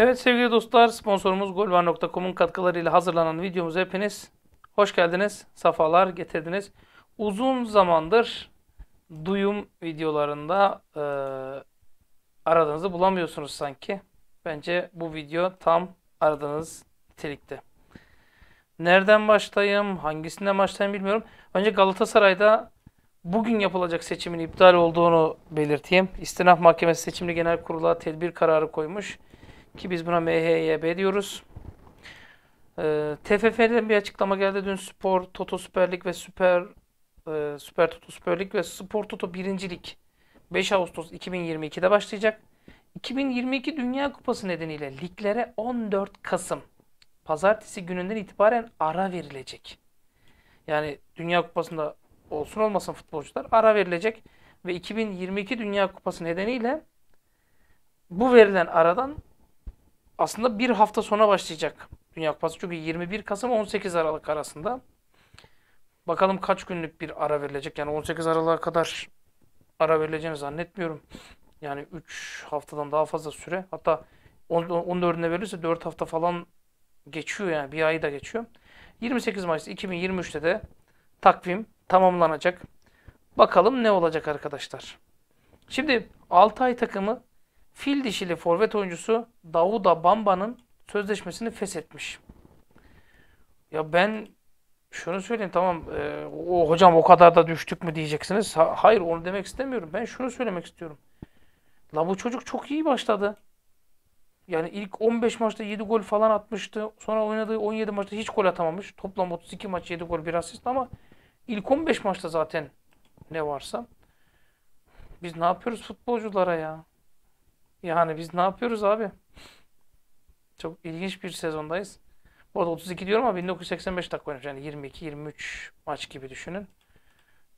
Evet sevgili dostlar sponsorumuz golvar.com'un katkılarıyla hazırlanan videomuz hepiniz hoş geldiniz, safalar getirdiniz. Uzun zamandır duyum videolarında e, aradığınızı bulamıyorsunuz sanki. Bence bu video tam aradığınız nitelikte. Nereden başlayayım, hangisinden başlayayım bilmiyorum. Önce Galatasaray'da bugün yapılacak seçimin iptal olduğunu belirteyim. İstinaf Mahkemesi Seçimli Genel kurula tedbir kararı koymuş. Ki biz buna MHYB diyoruz. Ee, TFF'den bir açıklama geldi dün Spor Toto Süper Lig ve Süper e, Süper Toto Süper Lig ve Spor Toto Birincilik 5 Ağustos 2022'de başlayacak. 2022 Dünya Kupası nedeniyle liglere 14 Kasım pazartesi gününden itibaren ara verilecek. Yani Dünya Kupası'nda olsun olmasın futbolcular ara verilecek ve 2022 Dünya Kupası nedeniyle bu verilen aradan aslında bir hafta sonra başlayacak Dünya Kupası. Çünkü 21 Kasım 18 Aralık arasında. Bakalım kaç günlük bir ara verilecek. Yani 18 Aralık'a kadar ara verileceğini zannetmiyorum. Yani 3 haftadan daha fazla süre. Hatta 14'üne verirse 4 hafta falan geçiyor yani bir ayı da geçiyor. 28 Mayıs 2023'te de takvim tamamlanacak. Bakalım ne olacak arkadaşlar. Şimdi ay takımı fil dişili forvet oyuncusu Davuda Bamba'nın sözleşmesini feshetmiş. Ya ben şunu söyleyeyim tamam e, o, hocam o kadar da düştük mü diyeceksiniz. Ha, hayır onu demek istemiyorum. Ben şunu söylemek istiyorum. La bu çocuk çok iyi başladı. Yani ilk 15 maçta 7 gol falan atmıştı. Sonra oynadığı 17 maçta hiç gol atamamış. Toplam 32 maç 7 gol 1 asist ama ilk 15 maçta zaten ne varsa. Biz ne yapıyoruz futbolculara ya? Yani biz ne yapıyoruz abi? Çok ilginç bir sezondayız. Bu arada 32 diyorum ama 1985 dakika oynamış. Yani 22-23 maç gibi düşünün.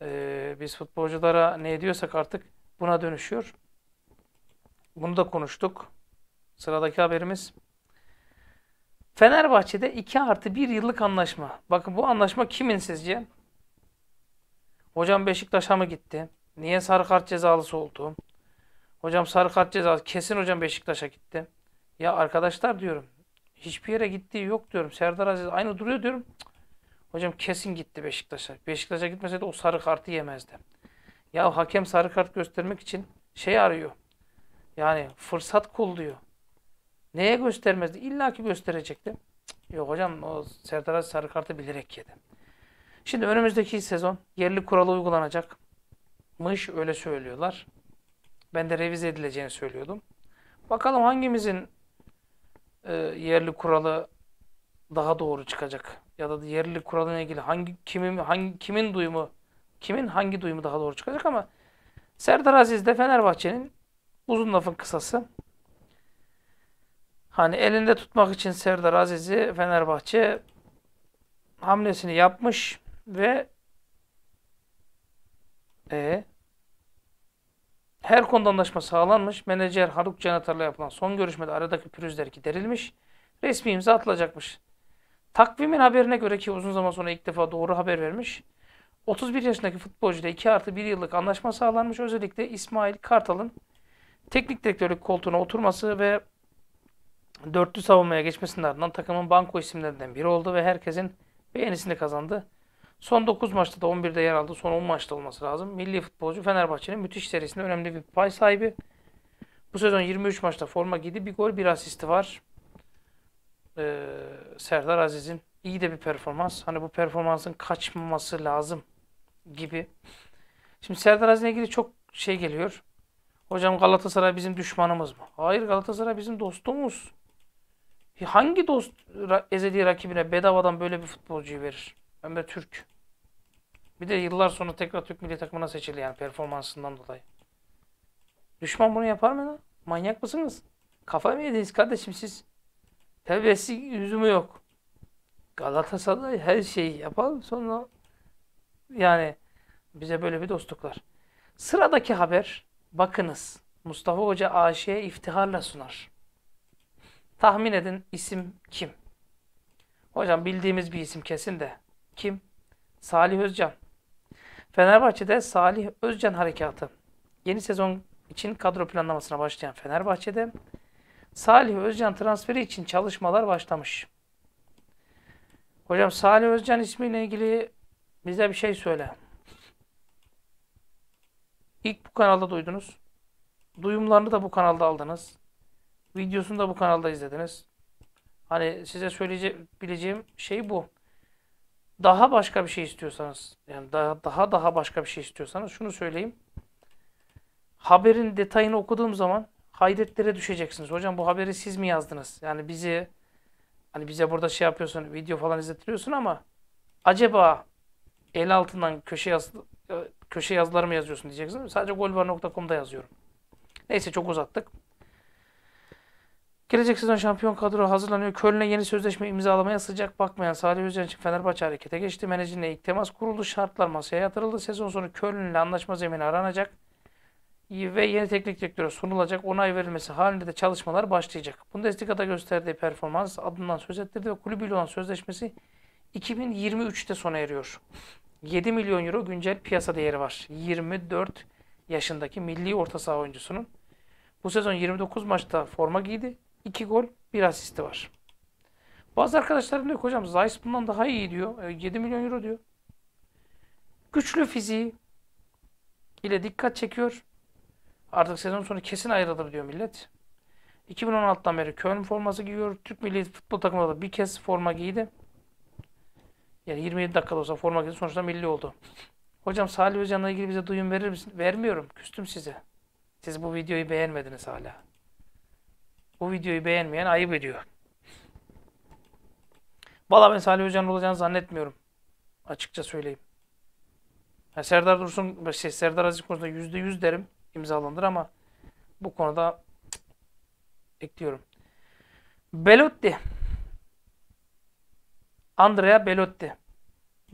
Ee, biz futbolculara ne ediyorsak artık buna dönüşüyor. Bunu da konuştuk. Sıradaki haberimiz. Fenerbahçe'de 2 artı 1 yıllık anlaşma. Bakın bu anlaşma kimin sizce? Hocam Beşiktaş'a mı gitti? Niye sarı kart cezalısı oldu? Hocam sarı kart cezası kesin hocam Beşiktaş'a gitti. Ya arkadaşlar diyorum hiçbir yere gittiği yok diyorum. Serdar Aziz aynı duruyor diyorum. Hocam kesin gitti Beşiktaş'a. Beşiktaş'a gitmeseydi o sarı kartı yemezdi. Ya hakem sarı kart göstermek için şey arıyor. Yani fırsat kolluyor. Neye göstermezdi? İlla ki gösterecekti. Cık. Yok hocam o Serdar Aziz sarı kartı bilerek yedi. Şimdi önümüzdeki sezon yerli kuralı uygulanacakmış öyle söylüyorlar. Ben de revize edileceğini söylüyordum. Bakalım hangimizin e, yerli kuralı daha doğru çıkacak ya da yerli kuralına ilgili hangi kimin hangi kimin duyumu kimin hangi duyumu daha doğru çıkacak ama Serdar Aziz de Fenerbahçe'nin uzun lafın kısası. Hani elinde tutmak için Serdar Aziz'i Fenerbahçe hamlesini yapmış ve e her konuda anlaşma sağlanmış. Menajer Haluk Canatar'la yapılan son görüşmede aradaki pürüzler giderilmiş. Resmi imza atılacakmış. Takvimin haberine göre ki uzun zaman sonra ilk defa doğru haber vermiş. 31 yaşındaki futbolcuyla 2 artı 1 yıllık anlaşma sağlanmış. Özellikle İsmail Kartal'ın teknik direktörlük koltuğuna oturması ve dörtlü savunmaya geçmesinin ardından takımın banko isimlerinden biri oldu ve herkesin beğenisini kazandı. Son 9 maçta da 11'de yer aldı. Son 10 maçta olması lazım. Milli futbolcu Fenerbahçe'nin müthiş serisinde önemli bir pay sahibi. Bu sezon 23 maçta forma giydi. Bir gol bir asisti var. Ee, Serdar Aziz'in iyi de bir performans. Hani bu performansın kaçmaması lazım gibi. Şimdi Serdar Aziz'le ilgili çok şey geliyor. Hocam Galatasaray bizim düşmanımız mı? Hayır Galatasaray bizim dostumuz. Hangi dost ezeli rakibine bedavadan böyle bir futbolcuyu verir? Ömer Türk. Bir de yıllar sonra tekrar Türk milli takımına seçildi yani performansından dolayı. Düşman bunu yapar mı lan? Manyak mısınız? Kafa mı yediniz kardeşim siz? Tevbesi yüzümü yok. Galatasaray her şeyi yapar sonra yani bize böyle bir dostluklar. Sıradaki haber bakınız Mustafa Hoca AŞ'ye iftiharla sunar. Tahmin edin isim kim? Hocam bildiğimiz bir isim kesin de. Kim? Salih Özcan. Fenerbahçe'de Salih Özcan harekatı. Yeni sezon için kadro planlamasına başlayan Fenerbahçe'de Salih Özcan transferi için çalışmalar başlamış. Hocam Salih Özcan ismiyle ilgili bize bir şey söyle. İlk bu kanalda duydunuz. Duyumlarını da bu kanalda aldınız. Videosunu da bu kanalda izlediniz. Hani size söyleyebileceğim şey bu daha başka bir şey istiyorsanız, yani daha daha daha başka bir şey istiyorsanız şunu söyleyeyim. Haberin detayını okuduğum zaman hayretlere düşeceksiniz. Hocam bu haberi siz mi yazdınız? Yani bizi hani bize burada şey yapıyorsun, video falan izletiyorsun ama acaba el altından köşe yaz e, köşe yazılar mı yazıyorsun diyeceksiniz. Sadece golvar.com'da yazıyorum. Neyse çok uzattık. Gelecek sezon şampiyon kadro hazırlanıyor. Köln'e yeni sözleşme imzalamaya sıcak bakmayan Salih Özcan için Fenerbahçe harekete geçti. Menajerine ilk temas kuruldu. Şartlar masaya yatırıldı. Sezon sonu Köln'le anlaşma zemini aranacak ve yeni teknik direktöre sunulacak onay verilmesi halinde de çalışmalar başlayacak. Bundesliga'da gösterdiği performans adından söz ettirdi ve kulübüyle olan sözleşmesi 2023'te sona eriyor. 7 milyon euro güncel piyasa değeri var. 24 yaşındaki milli orta saha oyuncusunun bu sezon 29 maçta forma giydi. 2 gol, 1 asisti var. Bazı arkadaşlarım diyor ki hocam Zayis bundan daha iyi diyor. E, 7 milyon euro diyor. Güçlü fiziği ile dikkat çekiyor. Artık sezon sonu kesin ayrılır diyor millet. 2016'dan beri Köln forması giyiyor. Türk milli futbol takımında da bir kez forma giydi. Yani 27 dakikada olsa forma giydi. Sonuçta milli oldu. Hocam Salih Özcan'la ilgili bize duyum verir misin? Vermiyorum. Küstüm size. Siz bu videoyu beğenmediniz hala. Bu videoyu beğenmeyen ayıp ediyor. Valla ben Salih Hoca'nın olacağını zannetmiyorum. Açıkça söyleyeyim. Yani Serdar Dursun, şey, Serdar Aziz konusunda yüzde yüz derim imzalandır ama bu konuda ekliyorum. Belotti. Andrea Belotti.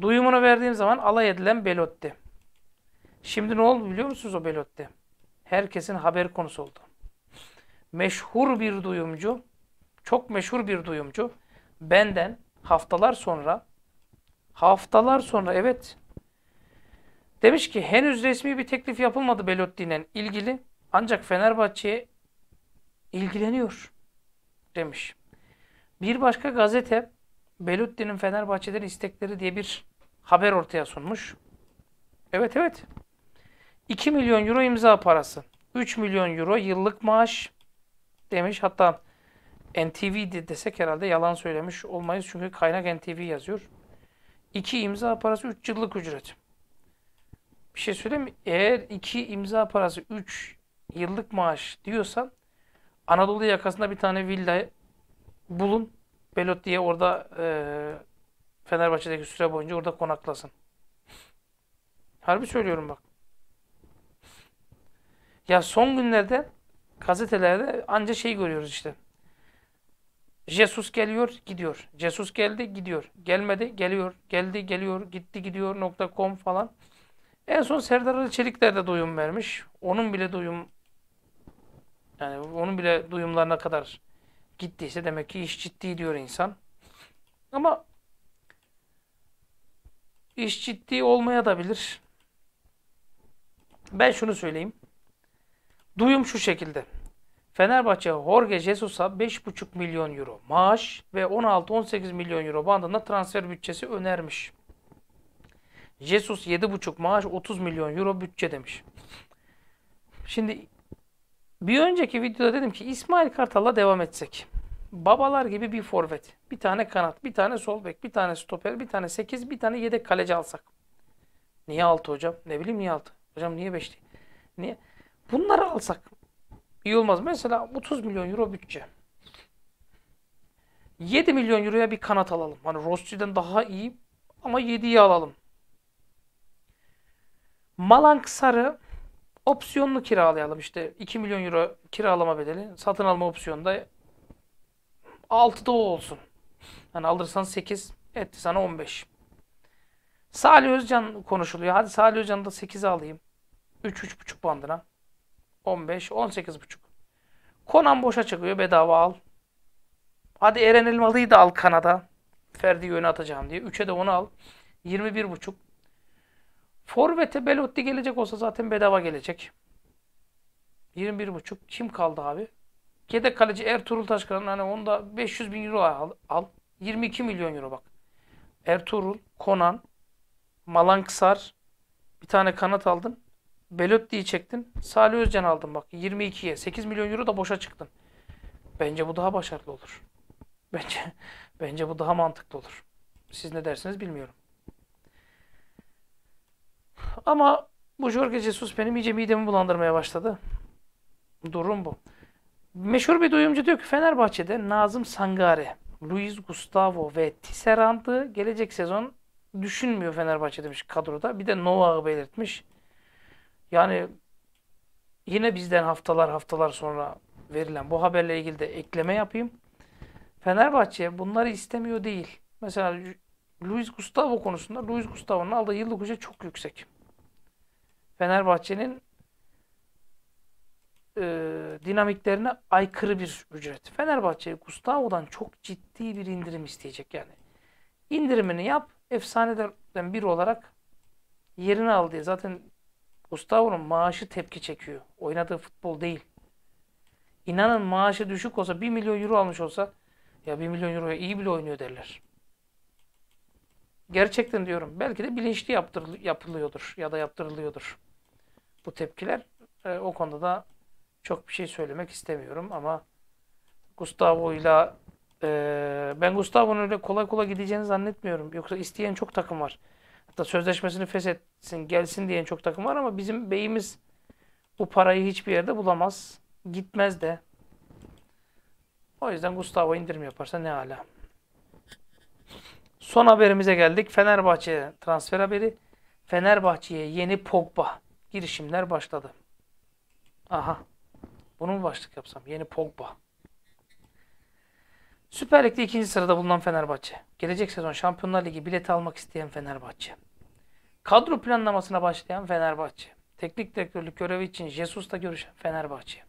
Duyumunu verdiğim zaman alay edilen Belotti. Şimdi ne oldu biliyor musunuz o Belotti? Herkesin haber konusu oldu meşhur bir duyumcu, çok meşhur bir duyumcu benden haftalar sonra haftalar sonra evet demiş ki henüz resmi bir teklif yapılmadı Belotti'yle ilgili ancak Fenerbahçe'ye ilgileniyor demiş. Bir başka gazete Belotti'nin Fenerbahçe'den istekleri diye bir haber ortaya sunmuş. Evet evet. 2 milyon euro imza parası. 3 milyon euro yıllık maaş demiş. Hatta NTV desek herhalde yalan söylemiş olmayız. Çünkü kaynak NTV yazıyor. İki imza parası üç yıllık ücret. Bir şey söyleyeyim mi? Eğer iki imza parası üç yıllık maaş diyorsan Anadolu yakasında bir tane villa bulun. Belot diye orada e, Fenerbahçe'deki süre boyunca orada konaklasın. Harbi söylüyorum bak. Ya son günlerde gazetelerde anca şey görüyoruz işte. Jesus geliyor, gidiyor. Jesus geldi, gidiyor. Gelmedi, geliyor. Geldi, geliyor. Gitti, gidiyor. Nokta .com falan. En son Serdar Ali Çelikler de duyum vermiş. Onun bile duyum yani onun bile duyumlarına kadar gittiyse demek ki iş ciddi diyor insan. Ama iş ciddi olmaya da bilir. Ben şunu söyleyeyim. Duyum şu şekilde. Fenerbahçe Jorge Jesus'a 5,5 milyon euro maaş ve 16-18 milyon euro bandında transfer bütçesi önermiş. Jesus 7,5 maaş 30 milyon euro bütçe demiş. Şimdi bir önceki videoda dedim ki İsmail Kartal'la devam etsek. Babalar gibi bir forvet. Bir tane kanat, bir tane sol bek, bir tane stoper, bir tane 8, bir tane yedek kaleci alsak. Niye altı hocam? Ne bileyim niye altı Hocam niye 5 Niye? Bunları alsak iyi olmaz. Mesela 30 milyon euro bütçe. 7 milyon euroya bir kanat alalım. Hani Rosci'den daha iyi ama 7'yi alalım. Malank Sarı opsiyonlu kiralayalım. İşte 2 milyon euro kiralama bedeli. Satın alma opsiyonda 6'da o olsun. Hani alırsan 8 etti sana 15. Salih Özcan konuşuluyor. Hadi Salih Özcan'ı da 8'e alayım. 3-3,5 bandına. 15, 18,5. Konan boşa çıkıyor bedava al. Hadi Eren Elmalı'yı da al kanada. Ferdi yönü atacağım diye. 3'e de onu al. 21,5. Forvet'e Belotti gelecek olsa zaten bedava gelecek. 21,5. Kim kaldı abi? Yedek kaleci Ertuğrul Taşkıran. Hani onda 500 bin euro al. al. 22 milyon euro bak. Ertuğrul, Konan, Malanksar. Bir tane kanat aldın. Belotti'yi çektin. Salih Özcan aldın bak 22'ye. 8 milyon euro da boşa çıktın. Bence bu daha başarılı olur. Bence bence bu daha mantıklı olur. Siz ne dersiniz bilmiyorum. Ama bu Jorge Jesus benim iyice midemi bulandırmaya başladı. Durum bu. Meşhur bir duyumcu diyor ki Fenerbahçe'de Nazım Sangare, Luis Gustavo ve Tisserand'ı gelecek sezon düşünmüyor Fenerbahçe demiş kadroda. Bir de Novak'ı belirtmiş. Yani yine bizden haftalar haftalar sonra verilen bu haberle ilgili de ekleme yapayım. Fenerbahçe bunları istemiyor değil. Mesela Luis Gustavo konusunda Luis Gustavo'nun aldığı yıllık ücret çok yüksek. Fenerbahçe'nin e, dinamiklerine aykırı bir ücret. Fenerbahçe Gustavo'dan çok ciddi bir indirim isteyecek yani. İndirimini yap, efsanelerden biri olarak yerini al diye. Zaten Gustavo'nun maaşı tepki çekiyor. Oynadığı futbol değil. İnanın maaşı düşük olsa 1 milyon euro almış olsa ya 1 milyon euroya iyi bile oynuyor derler. Gerçekten diyorum belki de bilinçli yaptır yapılıyordur ya da yaptırılıyordur. Bu tepkiler e, o konuda da çok bir şey söylemek istemiyorum ama Gustavo'yla e, ben Gustavo'nun öyle kolay kolay gideceğini zannetmiyorum. Yoksa isteyen çok takım var da sözleşmesini feshetsin gelsin diyen çok takım var ama bizim beyimiz bu parayı hiçbir yerde bulamaz. Gitmez de. O yüzden Gustavo indirim yaparsa ne hala. Son haberimize geldik. Fenerbahçe transfer haberi. Fenerbahçe'ye yeni Pogba girişimler başladı. Aha. Bunu mu başlık yapsam? Yeni Pogba. Süper Lig'de ikinci sırada bulunan Fenerbahçe. Gelecek sezon Şampiyonlar Ligi bileti almak isteyen Fenerbahçe. Kadro planlamasına başlayan Fenerbahçe. Teknik direktörlük görevi için Jesus'la görüşen Fenerbahçe.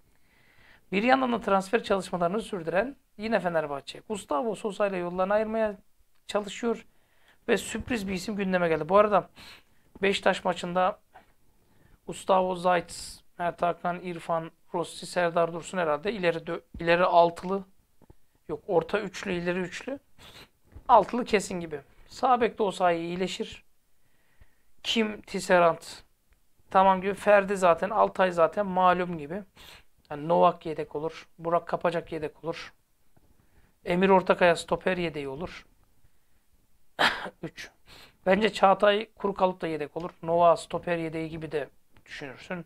Bir yandan da transfer çalışmalarını sürdüren yine Fenerbahçe. Gustavo Sosa ile yollarını ayırmaya çalışıyor ve sürpriz bir isim gündeme geldi. Bu arada Beşiktaş maçında Gustavo Zaitz, Mert Hakan, İrfan, Rossi, Serdar Dursun herhalde ileri ileri altılı yok orta üçlü ileri üçlü altılı kesin gibi. Sağ bekte o iyileşir. Kim Tisserant. Tamam gibi. Ferdi zaten. Altay zaten malum gibi. Yani Novak yedek olur. Burak Kapacak yedek olur. Emir Ortakaya stoper yedeği olur. 3. Bence Çağatay kuru kalıp da yedek olur. Nova stoper yedeği gibi de düşünürsün.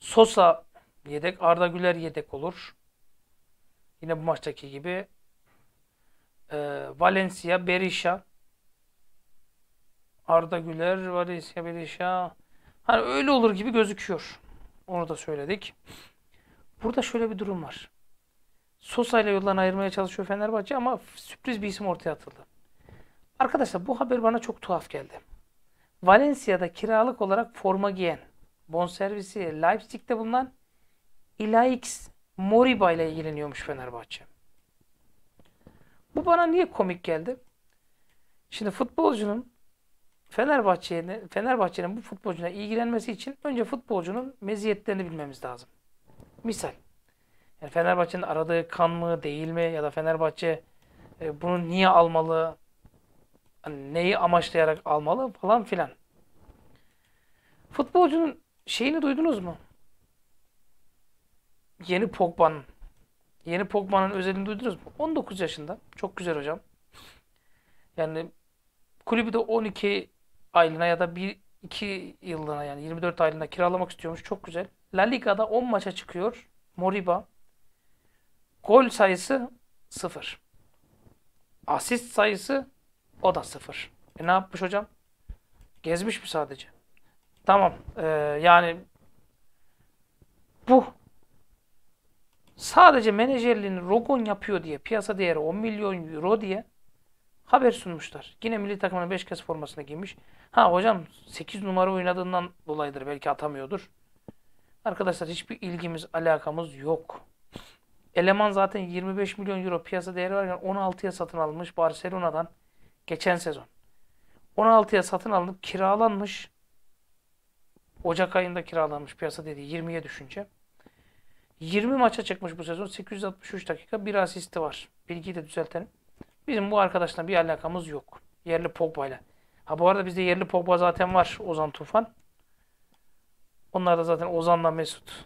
Sosa yedek. Arda Güler yedek olur. Yine bu maçtaki gibi. Ee, Valencia, Berisha Arda Güler, Valencia Berisha. Hani öyle olur gibi gözüküyor. Onu da söyledik. Burada şöyle bir durum var. Sosa ile yollarını ayırmaya çalışıyor Fenerbahçe ama sürpriz bir isim ortaya atıldı. Arkadaşlar bu haber bana çok tuhaf geldi. Valencia'da kiralık olarak forma giyen, bonservisi Leipzig'te bulunan Ilaix Moriba ile ilgileniyormuş Fenerbahçe. Bu bana niye komik geldi? Şimdi futbolcunun Fenerbahçe'nin Fenerbahçe'nin bu futbolcuna ilgilenmesi için önce futbolcunun meziyetlerini bilmemiz lazım. Misal yani Fenerbahçe'nin aradığı kan mı değil mi ya da Fenerbahçe e, bunu niye almalı? Hani neyi amaçlayarak almalı falan filan. Futbolcunun şeyini duydunuz mu? Yeni Pogba'nın. Yeni Pogba'nın özelini duydunuz mu? 19 yaşında. Çok güzel hocam. Yani kulübü de 12 aylığına ya da 1 2 yıllığına yani 24 aylığına kiralamak istiyormuş. Çok güzel. La Liga'da 10 maça çıkıyor. Moriba. Gol sayısı 0. Asist sayısı o da 0. E ne yapmış hocam? Gezmiş mi sadece? Tamam. Ee, yani bu sadece menajerliğini Rogon yapıyor diye piyasa değeri 10 milyon euro diye haber sunmuşlar. Yine milli takımın 5 kez formasını giymiş. Ha hocam 8 numara oynadığından dolayıdır belki atamıyordur. Arkadaşlar hiçbir ilgimiz, alakamız yok. Eleman zaten 25 milyon euro piyasa değeri varken 16'ya satın alınmış Barcelona'dan geçen sezon. 16'ya satın alınıp kiralanmış. Ocak ayında kiralanmış piyasa dediği 20'ye düşünce. 20 maça çıkmış bu sezon. 863 dakika bir asisti var. Bilgiyi de düzeltelim. Bizim bu arkadaşla bir alakamız yok. Yerli Pogba ile. Ha bu arada bizde yerli Pogba zaten var. Ozan Tufan. Onlar da zaten Ozan'la Mesut.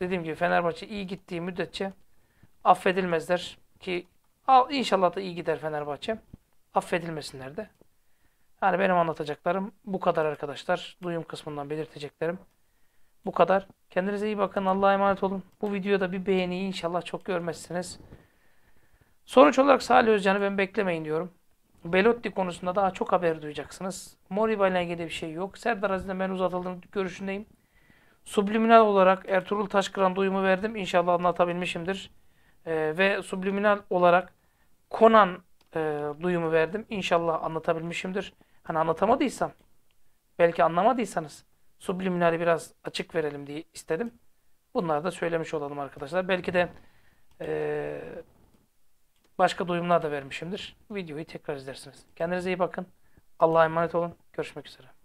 Dediğim gibi Fenerbahçe iyi gittiği müddetçe affedilmezler. Ki inşallah da iyi gider Fenerbahçe. Affedilmesinler de. Yani benim anlatacaklarım bu kadar arkadaşlar. Duyum kısmından belirteceklerim bu kadar. Kendinize iyi bakın. Allah'a emanet olun. Bu videoda bir beğeni inşallah çok görmezsiniz. Sonuç olarak Salih Özcan'ı ben beklemeyin diyorum. Belotti konusunda daha çok haber duyacaksınız. Moriba ile ilgili bir şey yok. Serdar Aziz'le ben uzatıldığım görüşündeyim. Subliminal olarak Ertuğrul Taşkıran duyumu verdim. İnşallah anlatabilmişimdir. Ee, ve subliminal olarak Conan e, duyumu verdim. İnşallah anlatabilmişimdir. Hani anlatamadıysam, belki anlamadıysanız subliminali biraz açık verelim diye istedim. Bunları da söylemiş olalım arkadaşlar. Belki de e, Başka duyumlar da vermişimdir. Videoyu tekrar izlersiniz. Kendinize iyi bakın. Allah'a emanet olun. Görüşmek üzere.